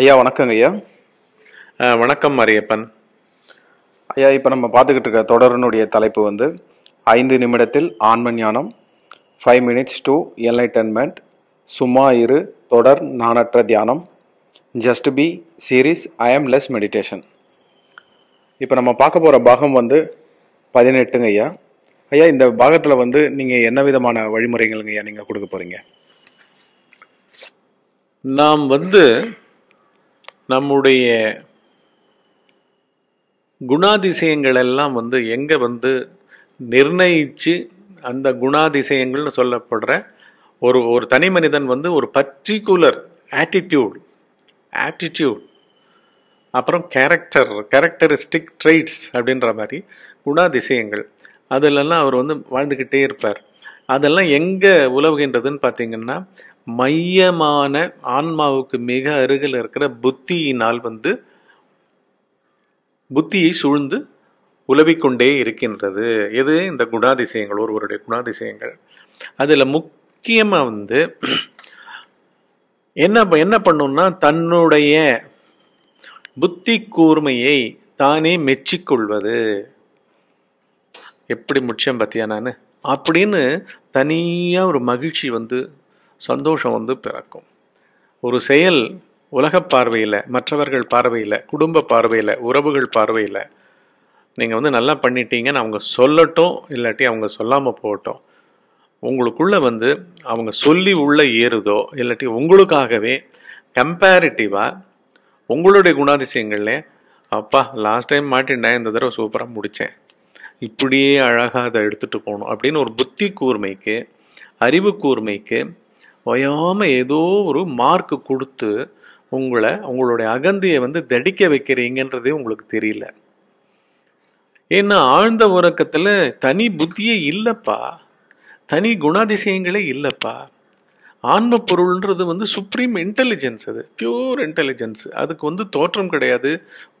ஐயா வணக்கங்க ஐயா வணக்கம் மரியப்பன் ஐயா இப்போ நம்ம பார்த்துக்கிட்டு இருக்க தொடரனுடைய தலைப்பு வந்து ஐந்து நிமிடத்தில் ஆன்ம ஞானம் ஃபைவ் மினிட்ஸ் டு என்லைட்டன்மெண்ட் சும்மா இரு தொடர் நானற்ற தியானம் just be series I am less meditation இப்போ நம்ம பார்க்க போகிற பாகம் வந்து பதினெட்டுங்க ஐயா ஐயா இந்த பாகத்தில் வந்து நீங்கள் என்ன விதமான வழிமுறைகளுங்க ஐயா நீங்கள் கொடுக்க போகிறீங்க நாம் வந்து நம்முடைய குணாதிசயங்கள் எல்லாம் வந்து எங்கே வந்து நிர்ணயித்து அந்த குணாதிசயங்கள்னு சொல்லப்படுற ஒரு ஒரு தனி மனிதன் வந்து ஒரு பர்டிகுலர் ஆட்டிடியூட் ஆட்டிடியூட் அப்புறம் கேரக்டர் கேரக்டரிஸ்டிக் ட்ரெய்ட்ஸ் அப்படின்ற மாதிரி குணாதிசயங்கள் அதிலெல்லாம் அவர் வந்து வாழ்ந்துக்கிட்டே இருப்பார் அதெல்லாம் எங்கே உலவுகின்றதுன்னு பார்த்தீங்கன்னா மையமான ஆன்மாவுக்கு மிக அருகில் இருக்கிற புத்தியினால் வந்து புத்தியை சூழ்ந்து உலவிக்கொண்டே இருக்கின்றது எது இந்த குணாதிசயங்கள் ஒருவருடைய குணாதிசயங்கள் அதில் முக்கியமாக வந்து என்ன என்ன பண்ணும்னா தன்னுடைய புத்தி கூர்மையை தானே மெச்சிக்கொள்வது எப்படி முச்சம் பார்த்தியா நான் அப்படின்னு தனியாக ஒரு மகிழ்ச்சி வந்து சந்தோஷம் வந்து பிறக்கும் ஒரு செயல் உலக பார்வையில் மற்றவர்கள் பார்வையில் குடும்ப பார்வையில் உறவுகள் பார்வையில் நீங்கள் வந்து நல்லா பண்ணிட்டீங்கன்னு அவங்க சொல்லட்டும் இல்லாட்டி அவங்க சொல்லாமல் போகட்டும் உங்களுக்குள்ளே வந்து அவங்க சொல்லி உள்ளே ஏறுதோ இல்லாட்டி உங்களுக்காகவே கம்பேரிட்டிவாக உங்களுடைய குணாதிசயங்கள்லே அப்பா லாஸ்ட் டைம் மாட்டினேன் இந்த தடவை சூப்பராக முடித்தேன் இப்படியே அழகாக அதை எடுத்துகிட்டு போகணும் அப்படின்னு ஒரு புத்தி கூர்மைக்கு அறிவு கூர்மைக்கு ஓயாமல் ஏதோ ஒரு மார்க் கொடுத்து உங்களை உங்களுடைய அகந்தியை வந்து தடிக்க வைக்கிறீங்கன்றதே உங்களுக்கு தெரியல ஏன்னா ஆழ்ந்த உறக்கத்தில் தனி புத்தியே இல்லைப்பா தனி குணாதிசயங்களே இல்லைப்பா ஆன்ம பொருள்ன்றது வந்து சுப்ரீம் இன்டெலிஜென்ஸ் அது பியூர் இன்டெலிஜென்ஸ் அதுக்கு வந்து தோற்றம் கிடையாது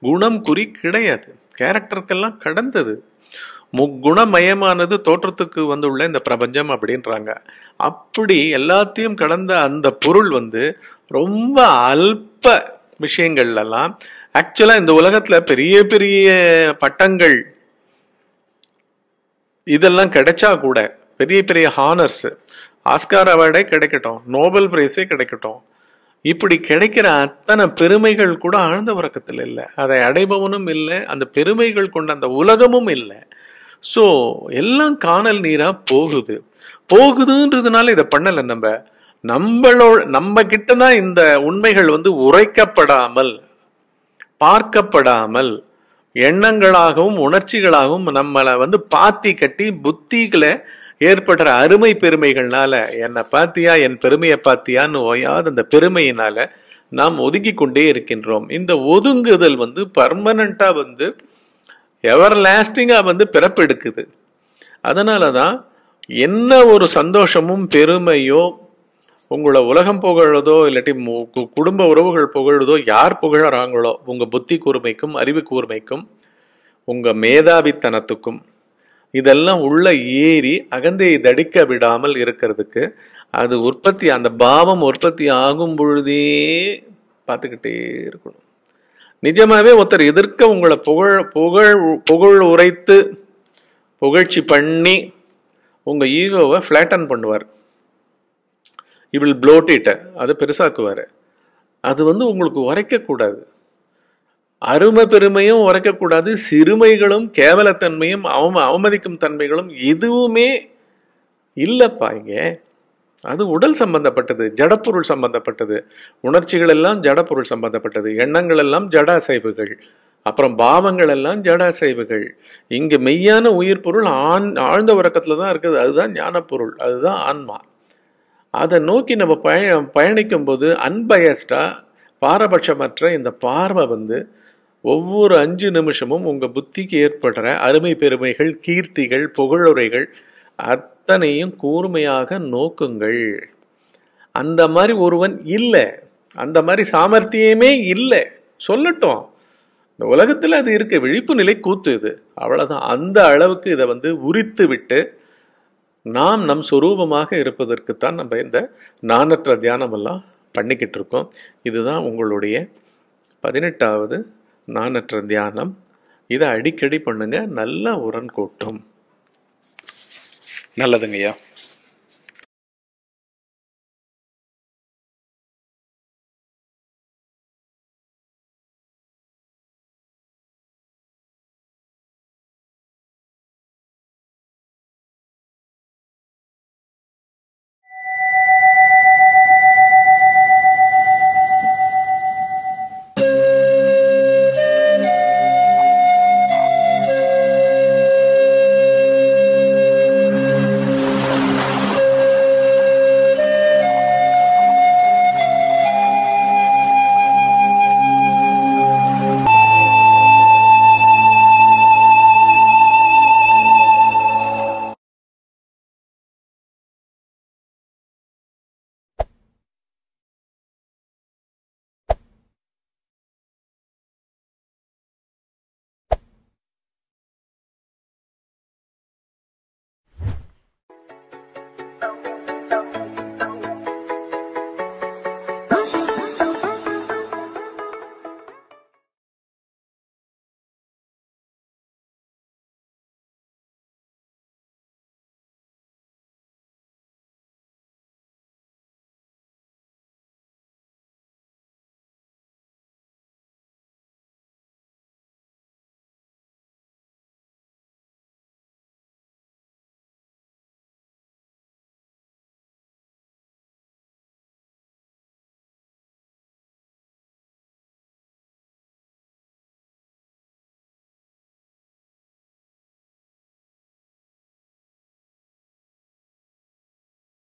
குணம் குறி கிடையாது கேரக்டருக்கெல்லாம் கடந்தது முக்குணமயமானது தோற்றத்துக்கு வந்துள்ள இந்த பிரபஞ்சம் அப்படின்றாங்க அப்படி எல்லாத்தையும் கடந்த அந்த பொருள் வந்து ரொம்ப அல்ப விஷயங்கள்லாம் ஆக்சுவலாக இந்த உலகத்தில் பெரிய பெரிய பட்டங்கள் இதெல்லாம் கிடைச்சா கூட பெரிய பெரிய ஹானர்ஸ் ஆஸ்கார் அவார்டே கிடைக்கட்டும் நோபல் பிரைஸே கிடைக்கட்டும் இப்படி கிடைக்கிற அத்தனை பெருமைகள் கூட ஆழ்ந்த உறக்கத்தில் இல்லை அதை அடைபவனும் இல்லை அந்த பெருமைகள் கொண்ட அந்த உலகமும் இல்லை ஸோ எல்லாம் காணல் நீராக போகுது போகுதுன்றதுனால இதை பண்ணலை நம்ம நம்மளோ நம்ம கிட்ட தான் இந்த உண்மைகள் வந்து உரைக்கப்படாமல் பார்க்கப்படாமல் எண்ணங்களாகவும் உணர்ச்சிகளாகவும் நம்மளை வந்து பாத்தி கட்டி புத்திகளை ஏற்படுற அருமை பெருமைகள்னால என்னை பாத்தியா என் பெருமையை பாத்தியான்னு ஓயாத அந்த பெருமையினால நாம் ஒதுங்கி கொண்டே இருக்கின்றோம் இந்த ஒதுங்குதல் வந்து பர்மனண்டா வந்து எவர் லாஸ்டிங்காக வந்து பிறப்பெடுக்குது அதனால தான் என்ன ஒரு சந்தோஷமும் பெருமையோ உங்களை உலகம் புகழதோ இல்லாட்டி குடும்ப உறவுகள் புகழுதோ யார் புகழறாங்களோ உங்கள் புத்தி கூர்மைக்கும் அறிவு கூர்மைக்கும் உங்கள் மேதாவித்தனத்துக்கும் இதெல்லாம் உள்ள ஏறி அகந்தையை தடிக்க விடாமல் இருக்கிறதுக்கு அது உற்பத்தி அந்த பாவம் உற்பத்தி ஆகும் பொழுதே பார்த்துக்கிட்டே இருக்கணும் நிஜமாவே ஒருத்தர் எதிர்க்க உங்களை புகழ் புகழ் புகழ் உரைத்து புகழ்ச்சி பண்ணி உங்கள் ஈகோவை ஃப்ளாட்டன் பண்ணுவார் இவள் ப்ளோட்டிட்ட அதை பெருசாக்குவார் அது வந்து உங்களுக்கு உரைக்கக்கூடாது அருமை பெருமையும் உரைக்கக்கூடாது சிறுமைகளும் கேவலத்தன்மையும் அவம அவமதிக்கும் தன்மைகளும் எதுவுமே இல்லைப்பா இங்கே அது உடல் சம்பந்தப்பட்டது ஜடப்பொருள் சம்பந்தப்பட்டது உணர்ச்சிகள் எல்லாம் ஜடப்பொருள் சம்பந்தப்பட்டது எண்ணங்கள் எல்லாம் ஜடாசைவுகள் அப்புறம் பாவங்கள் எல்லாம் ஜடாசைவுகள் இங்கு மெய்யான உயிர் பொருள் ஆண் ஆழ்ந்த உறக்கத்தில் தான் இருக்குது அதுதான் ஞானப்பொருள் அதுதான் ஆன்மா அதை நோக்கி நம்ம பய பயணிக்கும் போது அன்பயஸ்டாக பாரபட்சமற்ற இந்த பார்வை வந்து ஒவ்வொரு அஞ்சு நிமிஷமும் உங்கள் புத்திக்கு ஏற்படுற அருமை பெருமைகள் கீர்த்திகள் புகழுரைகள் அத்தனையும் கூர்மையாக நோக்குங்கள் அந்த மாதிரி ஒருவன் இல்லை அந்த மாதிரி சாமர்த்தியமே இல்லை சொல்லட்டும் இந்த உலகத்தில் அது இருக்க விழிப்பு நிலை கூத்து இது அவ்வளோதான் அந்த அளவுக்கு இதை வந்து உரித்து விட்டு நாம் நம் சுரூபமாக இருப்பதற்குத்தான் நம்ம இந்த நானற்ற தியானமெல்லாம் பண்ணிக்கிட்டு இருக்கோம் இதுதான் உங்களுடைய பதினெட்டாவது நானற்ற தியானம் இதை அடிக்கடி பண்ணுங்க நல்ல உரன் கூட்டும் நல்லதுங்கய்யா